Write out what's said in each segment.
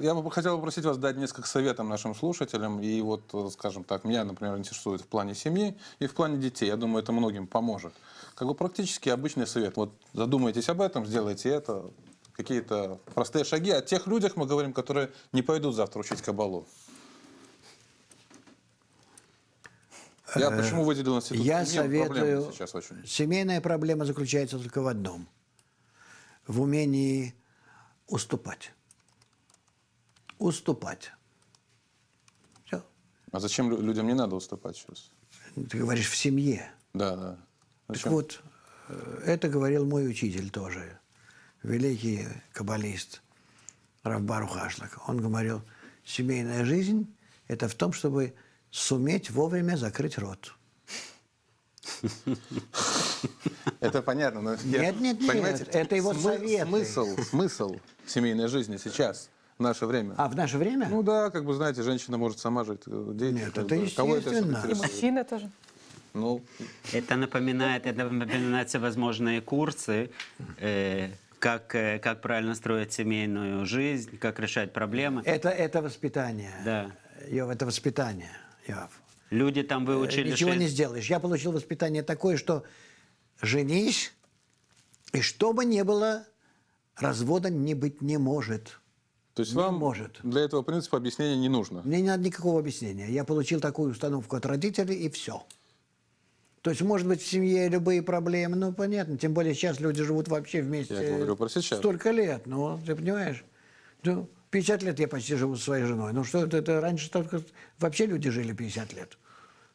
Я бы хотел попросить вас дать несколько советов нашим слушателям. И вот, э, скажем так, меня, например, интересует в плане семьи и в плане детей. Я думаю, это многим поможет. Как бы практически обычный совет. Вот задумайтесь об этом, сделайте это. Какие-то простые шаги. О тех людях мы говорим, которые не пойдут завтра учить кабалу. Я э, почему выделил институт? Я Нет советую. Сейчас очень. Семейная проблема заключается только в одном: в умении уступать уступать. Все. А зачем людям не надо уступать сейчас? Ты говоришь, в семье. Да, да. Зачем? Так вот, э, это говорил мой учитель тоже, великий каббалист Равбар Ухашлак. Он говорил, семейная жизнь – это в том, чтобы суметь вовремя закрыть рот. Это понятно, но нет, нет, нет, это его совет. Смысл, смысл семейной жизни сейчас – в наше время. А, в наше время? Ну да, как бы, знаете, женщина может сама жить. Э, дети, Нет, это бы, Кого это И мужчины тоже. Ну. Это напоминает, это напоминает возможные курсы, э, как, э, как правильно строить семейную жизнь, как решать проблемы. Это, это воспитание. Да. Йов, это воспитание, Йов. Люди там э, выучили... Ничего шесть... не сделаешь. Я получил воспитание такое, что женись, и что бы ни было, развода не быть не может. То есть не вам может. для этого принципа объяснения не нужно? Мне не надо никакого объяснения. Я получил такую установку от родителей, и все. То есть, может быть, в семье любые проблемы, ну, понятно. Тем более сейчас люди живут вообще вместе. Я говорю про сейчас. Столько лет, ну, ты понимаешь? Ну, 50 лет я почти живу со своей женой. Ну, что это, это раньше только... Вообще люди жили 50 лет.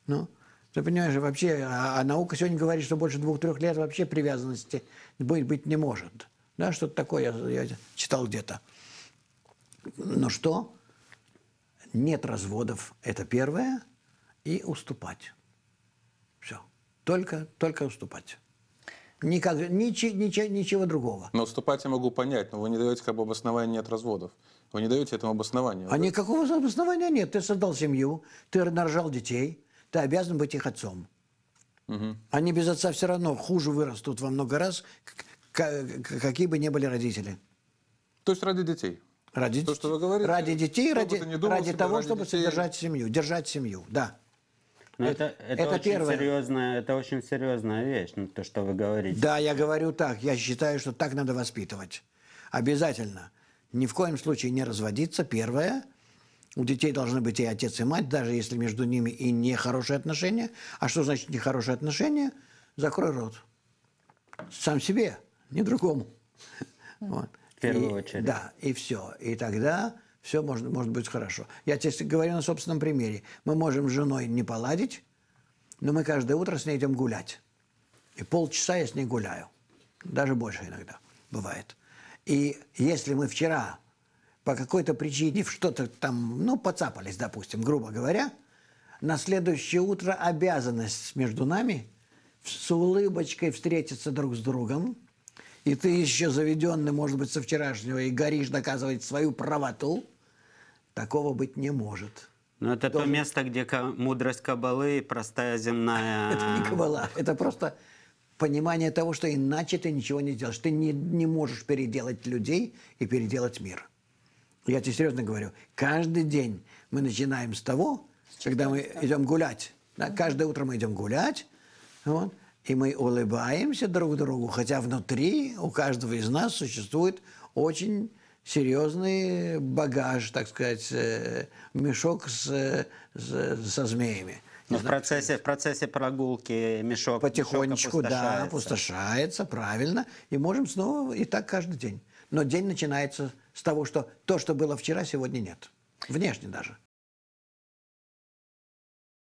Ну, ты понимаешь, вообще... А, а наука сегодня говорит, что больше двух-трех лет вообще привязанности быть, быть не может. Да, что-то такое я, я читал где-то. Но что? Нет разводов, это первое, и уступать. Все. Только, только уступать. Никак, ничего, ничего, ничего другого. Но уступать я могу понять, но вы не даете как бы обоснования нет разводов. Вы не даете этому обоснования. А никакого обоснования нет. Ты создал семью, ты нарожал детей, ты обязан быть их отцом. Угу. Они без отца все равно хуже вырастут во много раз, какие бы ни были родители. То есть ради детей? Ради, то, что вы говорите, ради детей, ради, ради того, ради чтобы детей... содержать семью, держать семью, да. Но ну, это, это, это, это очень первое. Серьезная, это очень серьезная вещь, ну, то, что вы говорите. Да, я говорю так. Я считаю, что так надо воспитывать. Обязательно. Ни в коем случае не разводиться, первое. У детей должны быть и отец, и мать, даже если между ними и нехорошие отношения. А что значит нехорошие отношения? Закрой рот. Сам себе, не другому. Вот в первую очередь. Да, и все. И тогда все может, может быть хорошо. Я тебе говорю на собственном примере. Мы можем с женой не поладить, но мы каждое утро с ней идем гулять. И полчаса я с ней гуляю. Даже больше иногда бывает. И если мы вчера по какой-то причине в что-то там, ну, поцапались, допустим, грубо говоря, на следующее утро обязанность между нами с улыбочкой встретиться друг с другом – и ты еще заведенный, может быть, со вчерашнего, и горишь доказывать свою правоту, такого быть не может. Ну это Должен... то место, где мудрость кабалы и простая земная... Это не кабала, это просто понимание того, что иначе ты ничего не сделаешь. Ты не, не можешь переделать людей и переделать мир. Я тебе серьезно говорю, каждый день мы начинаем с того, когда мы идем гулять. Да, каждое утро мы идем гулять, вот, и мы улыбаемся друг другу, хотя внутри у каждого из нас существует очень серьезный багаж, так сказать, э, мешок с, э, с, со змеями. Но ну, в процессе, в процессе прогулки мешок потихонечку, мешок опустошается. да, опустошается, правильно, и можем снова и так каждый день. Но день начинается с того, что то, что было вчера, сегодня нет. Внешне даже.